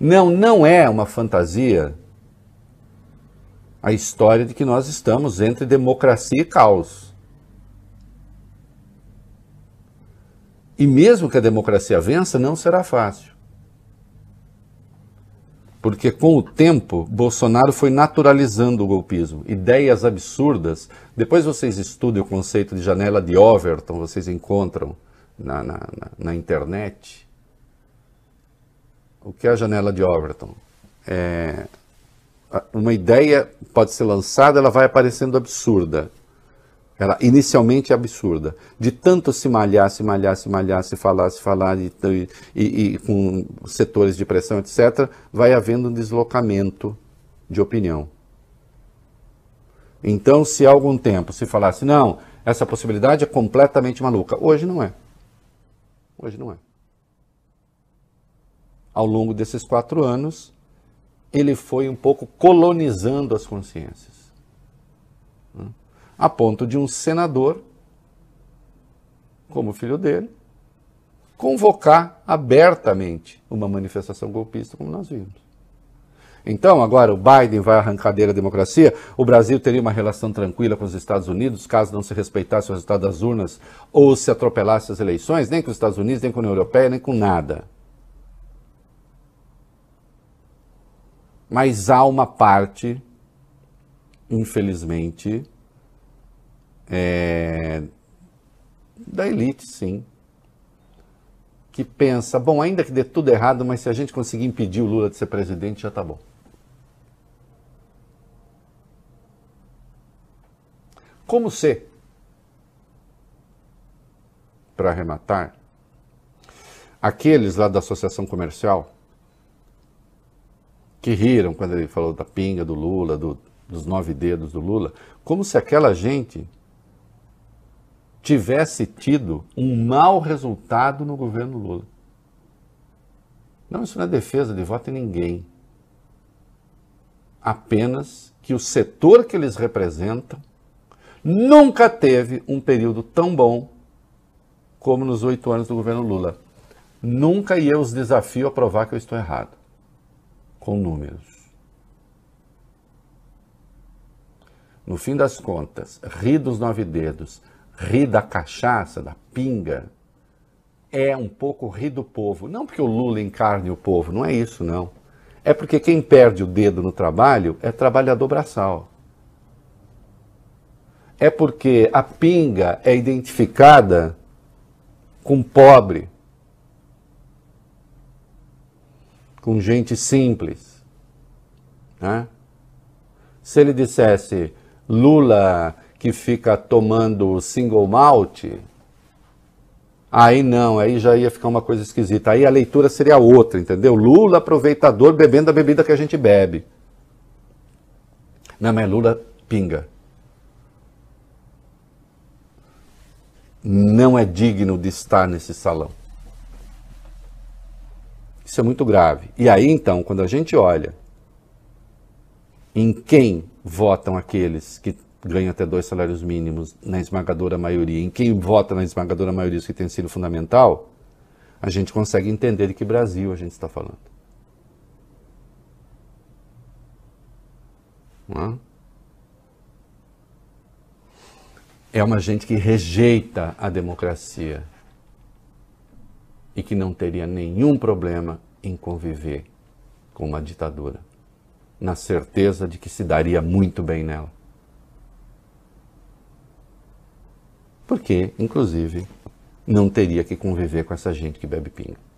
Não, não é uma fantasia a história de que nós estamos entre democracia e caos. E mesmo que a democracia vença, não será fácil. Porque com o tempo, Bolsonaro foi naturalizando o golpismo. Ideias absurdas. Depois vocês estudem o conceito de janela de Overton, vocês encontram na, na, na internet o que é a janela de Overton? É, uma ideia pode ser lançada, ela vai aparecendo absurda. Ela inicialmente é absurda. De tanto se malhar, se malhar, se malhar, se falar, se falar, e, e, e com setores de pressão, etc., vai havendo um deslocamento de opinião. Então, se há algum tempo se falasse, não, essa possibilidade é completamente maluca, hoje não é. Hoje não é ao longo desses quatro anos, ele foi um pouco colonizando as consciências. Né? A ponto de um senador, como filho dele, convocar abertamente uma manifestação golpista, como nós vimos. Então, agora o Biden vai arrancar dele a democracia, o Brasil teria uma relação tranquila com os Estados Unidos, caso não se respeitasse o resultado das urnas ou se atropelasse as eleições, nem com os Estados Unidos, nem com a União Europeia, nem com nada. Mas há uma parte, infelizmente, é, da elite, sim, que pensa, bom, ainda que dê tudo errado, mas se a gente conseguir impedir o Lula de ser presidente, já tá bom. Como ser? Para arrematar, aqueles lá da associação comercial que riram quando ele falou da pinga do Lula, do, dos nove dedos do Lula, como se aquela gente tivesse tido um mau resultado no governo Lula. Não, isso não é defesa de voto em ninguém. Apenas que o setor que eles representam nunca teve um período tão bom como nos oito anos do governo Lula. Nunca e eu os desafio a provar que eu estou errado com números. No fim das contas, ri dos nove dedos, ri da cachaça, da pinga, é um pouco rir do povo. Não porque o Lula encarne o povo, não é isso, não. É porque quem perde o dedo no trabalho é trabalhador braçal. É porque a pinga é identificada com pobre, com gente simples. Né? Se ele dissesse Lula que fica tomando single malt, aí não, aí já ia ficar uma coisa esquisita. Aí a leitura seria outra, entendeu? Lula aproveitador bebendo a bebida que a gente bebe. Não, mas Lula pinga. Não é digno de estar nesse salão. Isso é muito grave. E aí então, quando a gente olha em quem votam aqueles que ganham até dois salários mínimos na esmagadora maioria, em quem vota na esmagadora maioria os que tem sido fundamental, a gente consegue entender de que Brasil a gente está falando. É? é uma gente que rejeita a democracia e que não teria nenhum problema em conviver com uma ditadura, na certeza de que se daria muito bem nela. Porque, inclusive, não teria que conviver com essa gente que bebe pinga.